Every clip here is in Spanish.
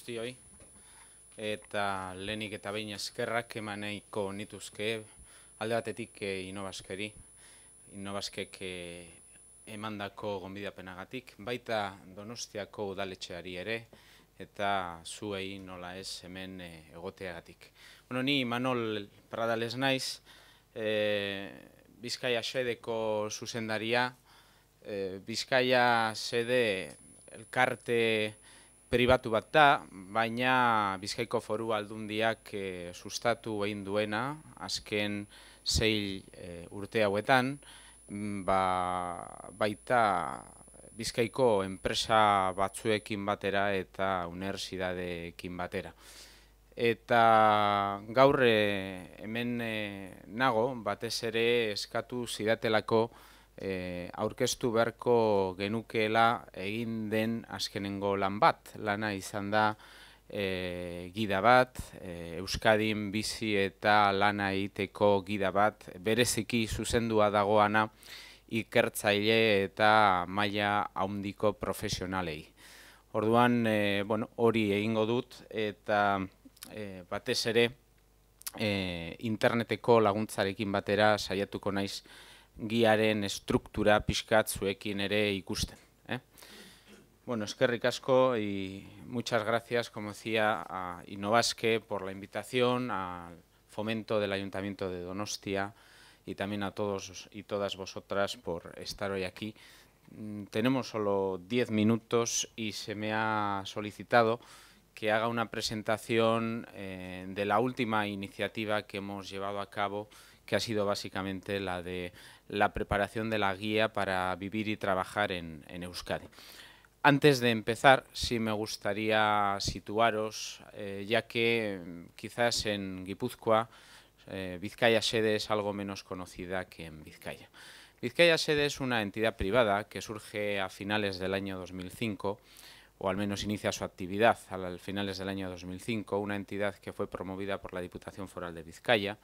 guztioi. Eta lenik eta behin eskerrak emaneiko nituzke alde batetik eh, inobaskeri. Inobaskek eh, emandako gonbidapenagatik. Baita donostiako udaletxeari ere eta zuei nola ez hemen eh, egoteagatik. Bueno, ni Manol Pradales naiz, Bizkaia sedeko zuzendaria, Bizkaia sede elkarte pribatu bat da, baina Bizkaiko Foru Aldundiak eh, sustatu egin duena azken sei eh, urte hauetan, mm, ba, baita Bizkaiko enpresa batzuekin batera eta unibertsitateekin batera. Eta gaur eh, hemen nago batez ere eskatu zidatelako e, aurkeztu beharko genukela egin den azkenengo lan bat. Lana izan da e, gida bat, eh, Euskadin bizi eta lana egiteko gida bat, bereziki zuzendua dagoana ikertzaile eta maila haundiko profesionalei. Orduan, e, bueno, hori egingo dut eta e, batez ere, E, interneteko laguntzarekin batera saiatuko naiz giaren Estructura, pixkat zuekin ere y ¿eh? Bueno, es que ricasco y muchas gracias, como decía, a Innovasque por la invitación, al fomento del Ayuntamiento de Donostia y también a todos y todas vosotras por estar hoy aquí. Mm, tenemos solo diez minutos y se me ha solicitado que haga una presentación eh, de la última iniciativa que hemos llevado a cabo, que ha sido básicamente la de la preparación de la guía para vivir y trabajar en, Euskadi. Antes de empezar, sí me gustaría situaros, eh, ya que mm, quizás en Guipúzcoa eh, Vizcaya Sede es algo menos conocida que en Vizcaya. Vizcaya Sede es una entidad privada que surge a finales del año 2005, o al menos inicia su actividad a finales del año 2005, una entidad que fue promovida por la Diputación Foral de Vizcaya,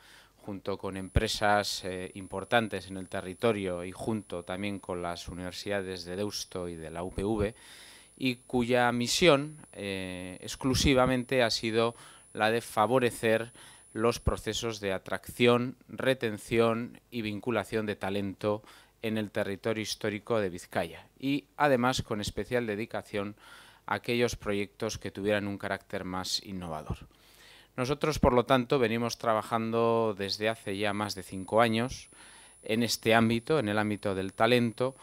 junto con empresas eh, importantes en el territorio y junto también con las universidades de Deusto y de la UPV, y cuya misión eh, exclusivamente ha sido la de favorecer los procesos de atracción, retención y vinculación de talento en el territorio histórico de Vizcaya y además con especial dedicación a aquellos proyectos que tuvieran un carácter más innovador. Nosotros, por lo tanto, venimos trabajando desde hace ya más de cinco años en este ámbito, en el ámbito del talento,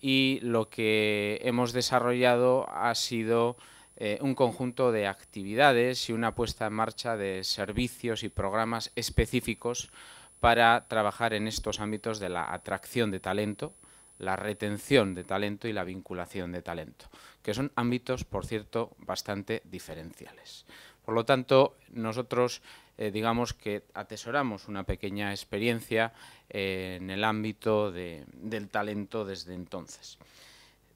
y lo que hemos desarrollado ha sido eh, un conjunto de actividades y una puesta en marcha de servicios y programas específicos para trabajar en estos ámbitos de la atracción de talento, la retención de talento y la vinculación de talento, que son ámbitos, por cierto, bastante diferenciales. Por lo tanto, nosotros eh, digamos que atesoramos una pequeña experiencia eh, en el ámbito del talento desde entonces.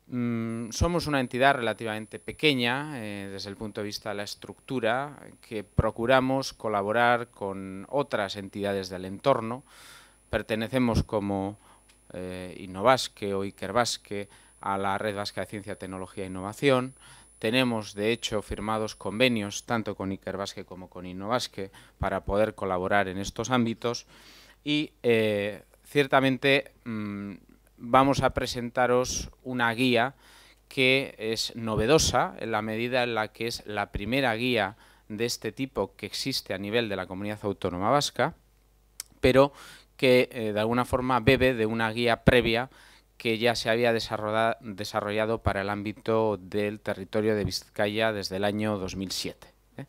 Mm, somos una entidad relativamente pequeña eh, desde el punto de vista de la estructura que procuramos colaborar con otras entidades del entorno. Pertenecemos como Innovasque o Ikerbasque a la Red Vasca de Ciencia, Tecnología e Innovación, tenemos, de hecho, firmados convenios tanto con Ikerbasque como con Innovasque para poder colaborar en estos ámbitos y eh, ciertamente mm, vamos a presentaros una guía que es novedosa en la medida en la que es la primera guía de este tipo que existe a nivel de la comunidad autónoma vasca, pero que eh, de alguna forma bebe de una guía previa que ya se había desarrollado para el ámbito del territorio de Vizcaya desde el año 2007. ¿eh?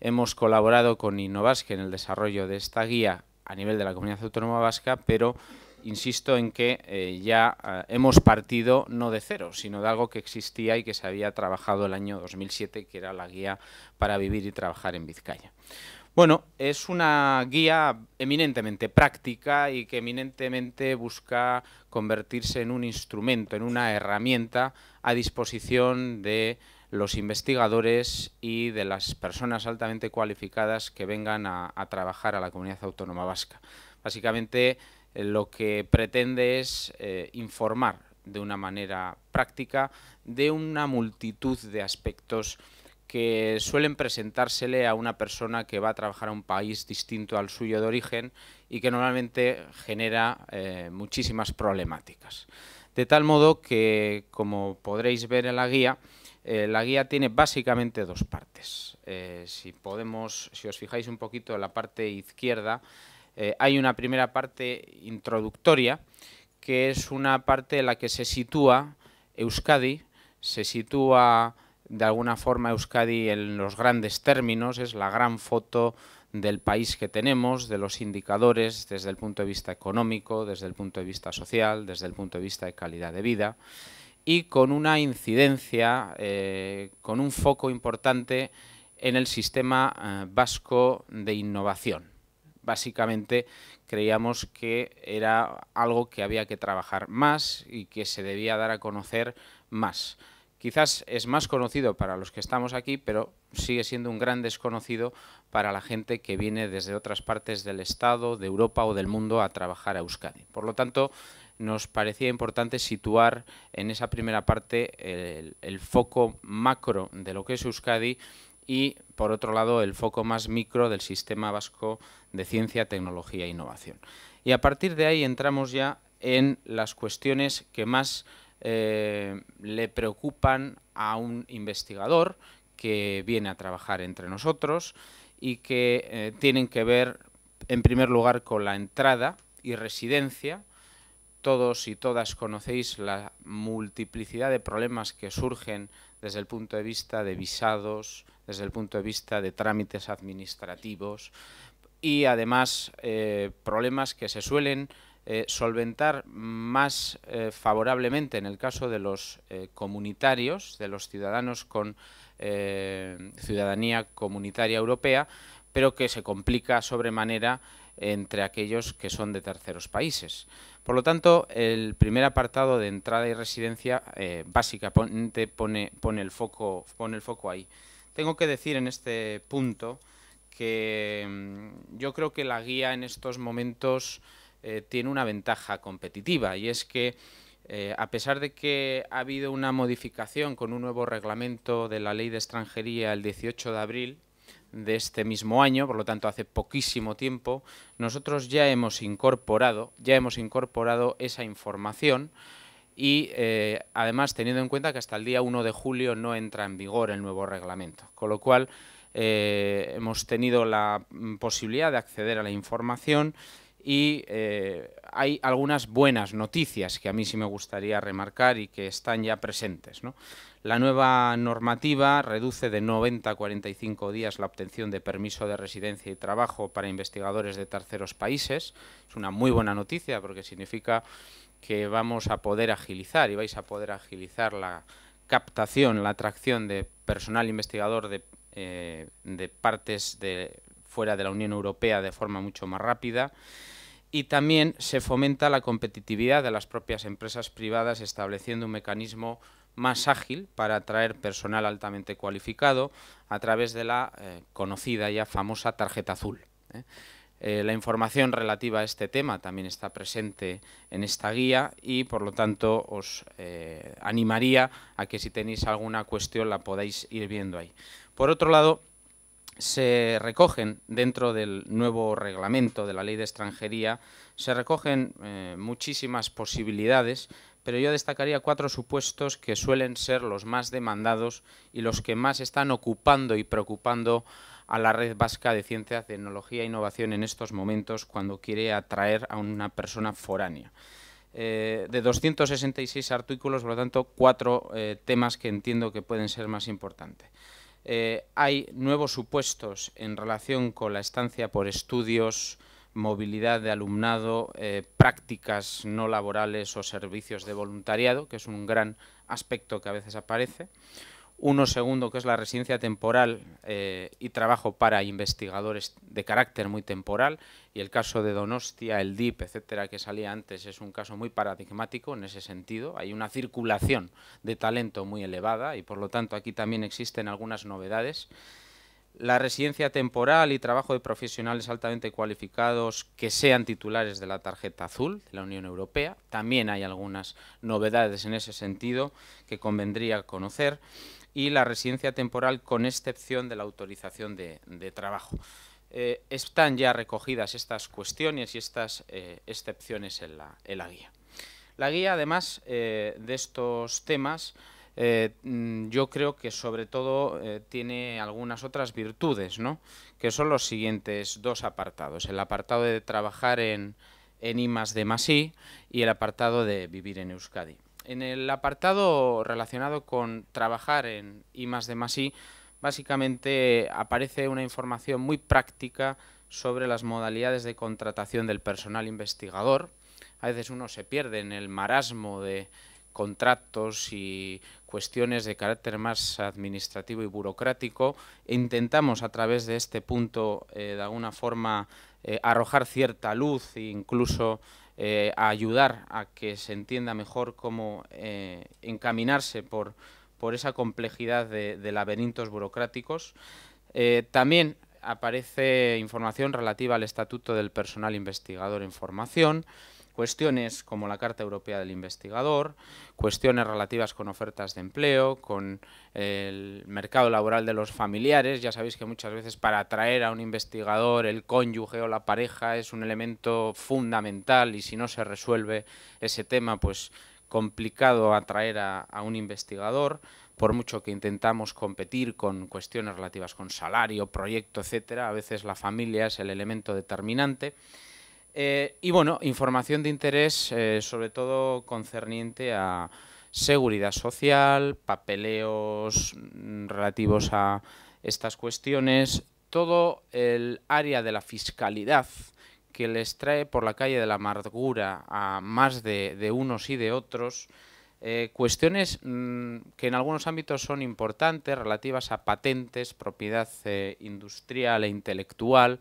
Hemos colaborado con Innovasque en el desarrollo de esta guía a nivel de la Comunidad Autónoma Vasca, pero insisto en que eh, ya eh, hemos partido no de cero, sino de algo que existía y que se había trabajado el año 2007, que era la guía para vivir y trabajar en Vizcaya. Bueno, es una guía eminentemente práctica y que eminentemente busca convertirse en un instrumento, en una herramienta a disposición de los investigadores y de las personas altamente cualificadas que vengan a, trabajar a la comunidad autónoma vasca. Básicamente eh, lo que pretende es eh, informar de una manera práctica de una multitud de aspectos que suelen presentársele a una persona que va a trabajar a un país distinto al suyo de origen y que normalmente genera eh, muchísimas problemáticas. De tal modo que, como podréis ver en la guía, eh, la guía tiene básicamente dos partes. Eh, si podemos, si os fijáis un poquito en la parte izquierda, hay una primera parte introductoria, que es una parte en la que se sitúa Euskadi, se sitúa de alguna forma Euskadi en los grandes términos, es la gran foto del país que tenemos, de los indicadores desde el punto de vista económico, desde el punto de vista social, desde el punto de vista de calidad de vida y con una incidencia, eh, con un foco importante en el sistema eh, vasco de innovación. Básicamente creíamos que era algo que había que trabajar más y que se debía dar a conocer más quizás es más conocido para los que estamos aquí, pero sigue siendo un gran desconocido para la gente que viene desde otras partes del Estado, de Europa o del mundo a trabajar a Euskadi. Por lo tanto, nos parecía importante situar en esa primera parte el, foco macro de lo que es Euskadi y, por otro lado, el foco más micro del sistema vasco de ciencia, tecnología e innovación. Y a partir de ahí entramos ya en las cuestiones que más eh, le preocupan a un investigador que viene a trabajar entre nosotros y que eh, tienen que ver, en primer lugar, con la entrada y residencia. Todos y todas conocéis la multiplicidad de problemas que surgen desde el punto de vista de visados, desde el punto de vista de trámites administrativos y además eh, problemas que se suelen eh, solventar más eh, favorablemente en el caso de los eh, comunitarios, de los ciudadanos con ciudadanía comunitaria europea, pero que se complica sobremanera entre aquellos que son de terceros países. Por lo tanto, el primer apartado de entrada y residencia básicamente pone, pone, el foco, pone el foco ahí. Tengo que decir en este punto que mm, yo creo que la guía en estos momentos eh, tiene una ventaja competitiva y es que eh, a pesar de que ha habido una modificación con un nuevo reglamento de la ley de extranjería el 18 de abril de este mismo año, por lo tanto hace poquísimo tiempo, nosotros ya hemos incorporado, ya hemos incorporado esa información y eh, además teniendo en cuenta que hasta el día 1 de julio no entra en vigor el nuevo reglamento, con lo cual hemos tenido la mm, posibilidad de acceder a la información y eh, hay algunas buenas noticias que a mí sí me gustaría remarcar y que están ya presentes. La nueva normativa reduce de 90 a 45 días la obtención de permiso de residencia y trabajo para investigadores de terceros países. Es una muy buena noticia porque significa que vamos a poder agilizar y vais a poder agilizar la captación, la atracción de personal investigador de eh, partes de fuera de la Unión Europea de forma mucho más rápida y también se fomenta la competitividad de las propias empresas privadas estableciendo un mecanismo más ágil para atraer personal altamente cualificado a través de la eh, conocida ya famosa tarjeta azul. ¿eh? Eh, la información relativa a este tema también está presente en esta guía y por lo tanto os animaría a que si tenéis alguna cuestión la podáis ir viendo ahí. Por otro lado, se recogen dentro del nuevo reglamento de la ley de extranjería, se recogen eh, muchísimas posibilidades, pero yo destacaría cuatro supuestos que suelen ser los más demandados y los que más están ocupando y preocupando a la red vasca de ciencia, tecnología e innovación en estos momentos cuando quiere atraer a una persona foránea. Eh, de 266 artículos, por lo tanto, cuatro eh, temas que entiendo que pueden ser más importantes. Eh, hay nuevos supuestos en relación con la estancia por estudios, movilidad de alumnado, eh, prácticas no laborales o servicios de voluntariado, que es un gran aspecto que a veces aparece. Uno segundo, que es la residencia temporal eh, y trabajo para investigadores de carácter muy temporal. Y el caso de Donostia, el DIP, etcétera, que salía antes, es un caso muy paradigmático en ese sentido. Hay una circulación de talento muy elevada y, por lo tanto, aquí también existen algunas novedades. La residencia temporal y trabajo de profesionales altamente cualificados que sean titulares de la tarjeta azul de la Unión Europea. También hay algunas novedades en ese sentido que convendría conocer y la residencia temporal con excepción de la autorización de, trabajo. Eh, están ya recogidas estas cuestiones y estas eh, excepciones en la, guía. La guía, además eh, de estos temas, mm, yo creo que sobre todo tiene algunas otras virtudes, ¿no? que son los siguientes dos apartados. El apartado de trabajar en, en I de masí y el apartado de vivir en Euskadi. En el apartado relacionado con trabajar en I de más I, básicamente aparece una información muy práctica sobre las modalidades de contratación del personal investigador. A veces uno se pierde en el marasmo de contratos y cuestiones de carácter más administrativo y burocrático. intentamos a través de este punto, eh, de alguna forma, eh, arrojar cierta luz e incluso eh, a ayudar a que se entienda mejor cómo eh, encaminarse por, esa complejidad de, laberintos burocráticos. Eh, también aparece información relativa al Estatuto del Personal Investigador en Formación, cuestiones como la Carta Europea del Investigador, cuestiones relativas con ofertas de empleo, con eh, el mercado laboral de los familiares. Ya sabéis que muchas veces para atraer a un investigador el cónyuge o la pareja es un elemento fundamental y si no se resuelve ese tema, pues complicado atraer a, un investigador por mucho que intentamos competir con cuestiones relativas con salario, proyecto, etcétera, a veces la familia es el elemento determinante. Eh, y bueno, información de interés eh, sobre todo concerniente a seguridad social, papeleos mm, relativos a estas cuestiones, todo el área de la fiscalidad que les trae por la calle de la amargura a más de, unos y de otros, eh, cuestiones mm, que en algunos ámbitos son importantes, relativas a patentes, propiedad industrial e intelectual,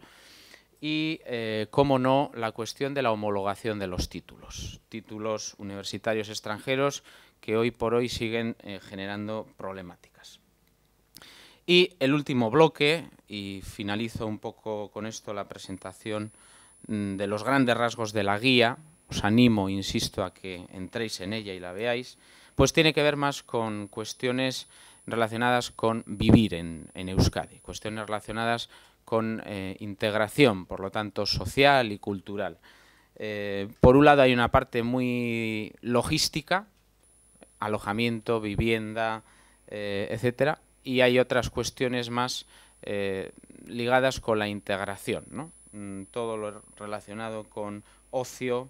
y, eh, cómo no, la cuestión de la homologación de los títulos, títulos universitarios extranjeros que hoy por hoy siguen eh, generando problemáticas. Y el último bloque, y finalizo un poco con esto la presentación mm, de los grandes rasgos de la guía, os animo, insisto, a que entréis en ella y la veáis, pues tiene que ver más con cuestiones relacionadas con vivir en, en Euskadi, cuestiones relacionadas con eh, integración, por lo tanto, social y cultural. Eh, por un lado hay una parte muy logística, alojamiento, vivienda, eh, etcétera, y hay otras cuestiones más ligadas con la integración, mm, todo lo relacionado con ocio,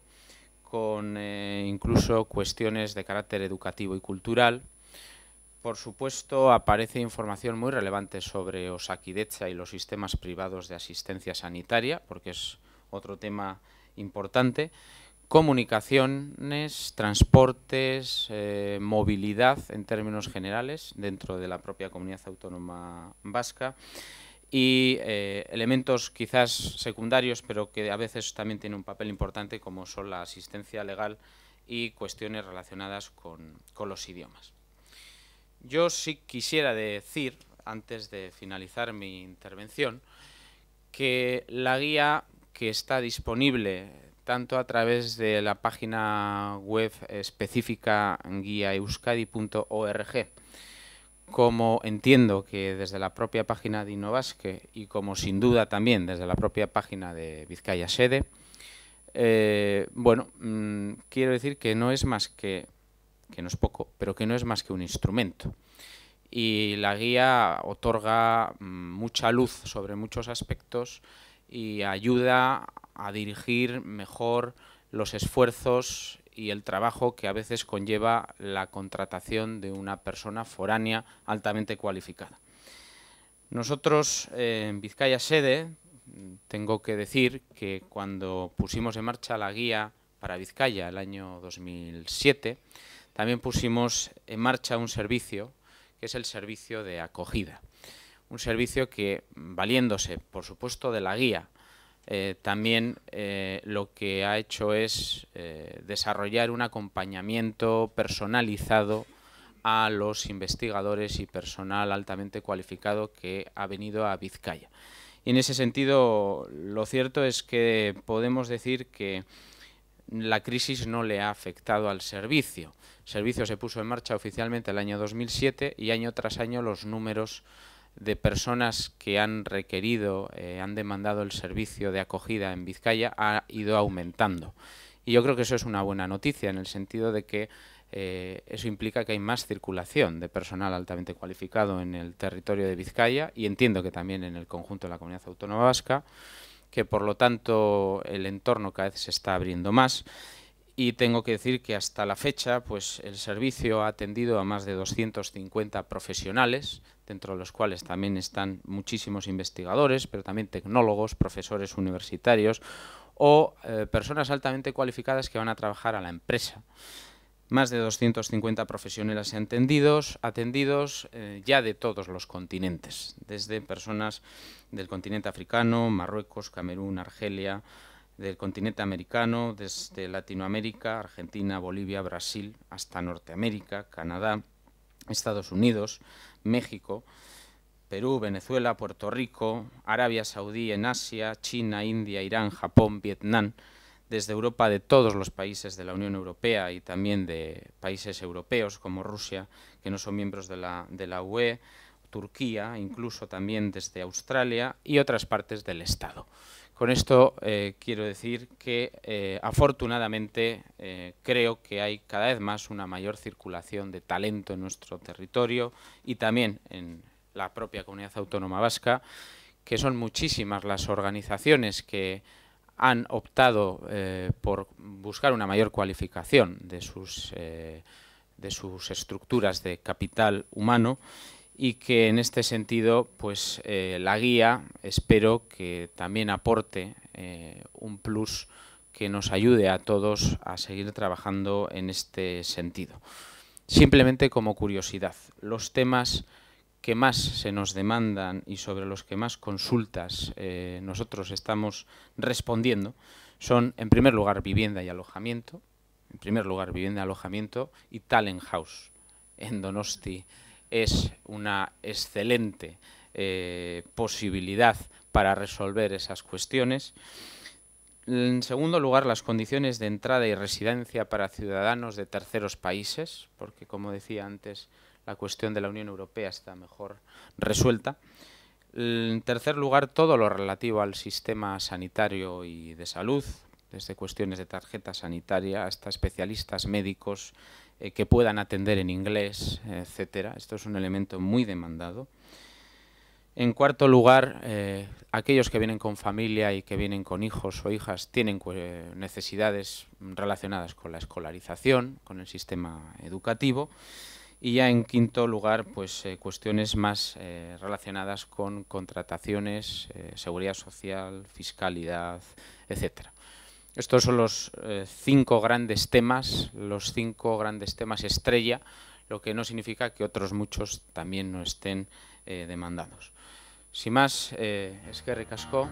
con incluso cuestiones de carácter educativo y cultural, por supuesto, aparece información muy relevante sobre Osakidecha y los sistemas privados de asistencia sanitaria, porque es otro tema importante. Comunicaciones, transportes, eh, movilidad en términos generales dentro de la propia comunidad autónoma vasca y eh, elementos quizás secundarios, pero que a veces también tienen un papel importante como son la asistencia legal y cuestiones relacionadas con los idiomas. Yo sí quisiera decir, antes de finalizar mi intervención, que la guía que está disponible tanto a través de la página web específica guiaeuskadi.org como entiendo que desde la propia página de Innovasque y como sin duda también desde la propia página de Vizcaya Sede, eh, bueno, mm, quiero decir que no es más que que no es poco, pero que no es más que un instrumento. Y la guía otorga mm, mucha luz sobre muchos aspectos y ayuda a dirigir mejor los esfuerzos y el trabajo que a veces conlleva la contratación de una persona foránea altamente cualificada. Nosotros eh, en Vizcaya Sede mm, tengo que decir que cuando pusimos en marcha la guía para Vizcaya el año 2007, también pusimos en marcha un servicio que es el servicio de acogida. Un servicio que, valiéndose, por supuesto, de la guía, eh, también eh, lo que ha hecho es eh, desarrollar un acompañamiento personalizado a los investigadores y personal altamente cualificado que ha venido a Vizcaya. Y en ese sentido, lo cierto es que podemos decir que la crisis no le ha afectado al servicio. El servicio se puso en marcha oficialmente el año 2007 y año tras año los números de personas que han requerido, eh, han demandado el servicio de acogida en Vizcaya ha ido aumentando. Y yo creo que eso es una buena noticia en el sentido de que eh, eso implica que hay más circulación de personal altamente cualificado en el territorio de Vizcaya y entiendo que también en el conjunto de la comunidad autónoma vasca que por lo tanto el entorno cada vez se está abriendo más y tengo que decir que hasta la fecha pues el servicio ha atendido a más de 250 profesionales, dentro de los cuales también están muchísimos investigadores, pero también tecnólogos, profesores universitarios o eh, personas altamente cualificadas que van a trabajar a la empresa. Más de 250 profesionales atendidos, atendidos eh, ya de todos los continentes, desde personas del continente africano, Marruecos, Camerún, Argelia, del continente americano, desde Latinoamérica, Argentina, Bolivia, Brasil, hasta Norteamérica, Canadá, Estados Unidos, México, Perú, Venezuela, Puerto Rico, Arabia Saudí en Asia, China, India, Irán, Japón, Vietnam, desde Europa de todos los países de la Unión Europea y también de países europeos como Rusia, que no son miembros de la, UE, e, Turquía, incluso también desde Australia y otras partes del Estado. Con esto eh, quiero decir que eh, afortunadamente eh, creo que hay cada vez más una mayor circulación de talento en nuestro territorio y también en la propia comunidad autónoma vasca, que son muchísimas las organizaciones que han optado eh, por buscar una mayor cualificación de sus, eh, de sus estructuras de capital humano y que en este sentido pues, eh, la guía espero que también aporte un plus que nos ayude a todos a seguir trabajando en este sentido. Simplemente como curiosidad, los temas que más se nos demandan y sobre los que más consultas eh, nosotros estamos respondiendo son, en primer lugar, vivienda y alojamiento, en primer lugar, vivienda y alojamiento y Talent House en Donosti es una excelente eh, posibilidad para resolver esas cuestiones. En segundo lugar, las condiciones de entrada y residencia para ciudadanos de terceros países, porque como decía antes, la cuestión de la Unión Europea está mejor resuelta. En tercer lugar, todo lo relativo al sistema sanitario y de salud, desde cuestiones de tarjeta sanitaria hasta especialistas médicos eh, que puedan atender en inglés, etcétera. Esto es un elemento muy demandado. En cuarto lugar, eh, aquellos que vienen con familia y que vienen con hijos o hijas tienen eh, necesidades relacionadas con la escolarización, con el sistema educativo. Y ya en quinto lugar, pues eh, cuestiones más eh, relacionadas con contrataciones, eh, seguridad social, fiscalidad, etcétera. Estos son los cinco grandes temas, los cinco grandes temas estrella, lo que no significa que otros muchos también no estén demandados. Sin más, es que recasco.